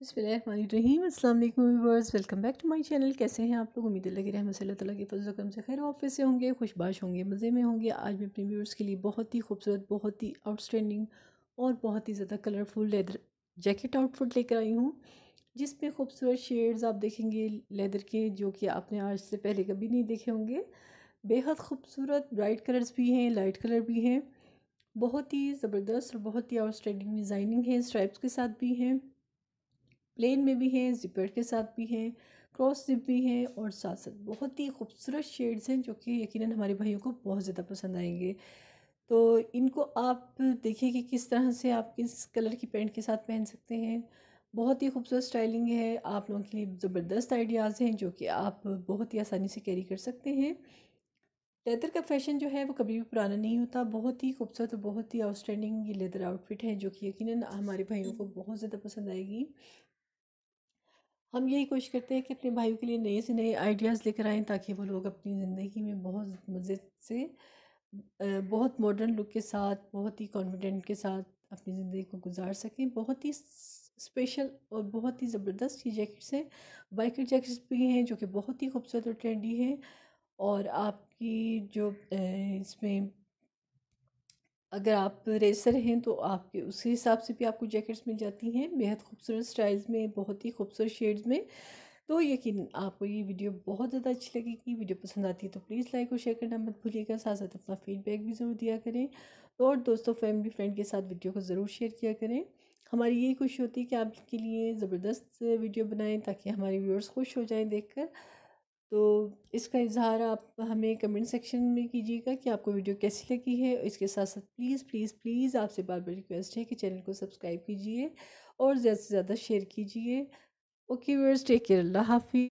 बसमीम अल्लाम viewers welcome back to my channel कैसे हैं आप लोग उम्मीद लगी रहमत तला के फजल करम से खैर ऑफिस से होंगे खुशबाश होंगे मज़े में होंगे आज मैं अपने व्यवर्स के लिए बहुत ही खूबसूरत बहुत ही आउटस्टैंडिंग और बहुत ही ज़्यादा कलरफुल लेदर जैकेट आउटफुट लेकर आई हूँ जिसमें खूबसूरत शेड्स आप देखेंगे लेदर के जो कि आपने आज से पहले कभी नहीं देखे होंगे बेहद खूबसूरत ब्राइट कलर्स भी हैं लाइट कलर भी हैं बहुत ही ज़बरदस्त और बहुत ही आउटस्टैंडिंग डिज़ाइनिंग है स्ट्राइप्स के साथ भी हैं प्लेन में भी हैं जिपर के साथ भी हैं क्रॉस जिप भी हैं और साथ साथ बहुत ही खूबसूरत शेड्स हैं जो कि यकीनन हमारे भाइयों को बहुत ज़्यादा पसंद आएंगे तो इनको आप देखिए कि किस तरह से आप किस कलर की पेंट के साथ पहन सकते हैं बहुत ही खूबसूरत स्टाइलिंग है आप लोगों के लिए ज़बरदस्त आइडियाज़ हैं जो कि आप बहुत ही आसानी से कैरी कर सकते हैं लेदर का फैशन जो है वो कभी भी पुराना नहीं होता बहुत ही खूबसूरत और बहुत ही आउटस्टैंडिंग ये लेदर आउटफिट है जो कि यकीनन हमारे भाइयों को बहुत ज़्यादा पसंद आएगी हम यही कोशिश करते हैं कि अपने भाइयों के लिए नए से नए आइडियाज़ लेकर आएँ ताकि वो लोग अपनी ज़िंदगी में बहुत मज़े से बहुत मॉडर्न लुक के साथ बहुत ही कॉन्फिडेंट के साथ अपनी ज़िंदगी को गुजार सकें बहुत ही स्पेशल और बहुत ही ज़बरदस्त ये जैकेट्स हैं बाइकर जैकेट्स भी हैं जो कि बहुत ही खूबसूरत और ट्रेंडी हैं और आपकी जो इसमें अगर आप रेसर हैं तो आपके उसी हिसाब से भी आपको जैकेट्स मिल जाती हैं बेहद खूबसूरत स्टाइल्स में बहुत ही खूबसूरत शेड्स में तो यकीन आपको ये वीडियो बहुत ज़्यादा अच्छी लगेगी वीडियो पसंद आती है तो प्लीज़ लाइक और शेयर करना मत भूलिएगा साथ साथ अपना फीडबैक भी ज़रूर दिया करें तो और दोस्तों फैमिली फ्रेंड के साथ वीडियो को ज़रूर शेयर किया करें हमारी यही खुशी होती है कि आपके लिए ज़बरदस्त वीडियो बनाएं ताकि हमारे व्यूअर्स खुश हो जाएँ देख तो इसका इजहार आप हमें कमेंट सेक्शन में कीजिएगा कि आपको वीडियो कैसी लगी है इसके साथ साथ प्लीज़ प्लीज़ प्लीज़ आपसे बार बार रिक्वेस्ट है कि चैनल को सब्सक्राइब कीजिए और ज़्यादा से ज़्यादा शेयर कीजिए ओके व्यवर्स टेक केयर अल्लाह हाफि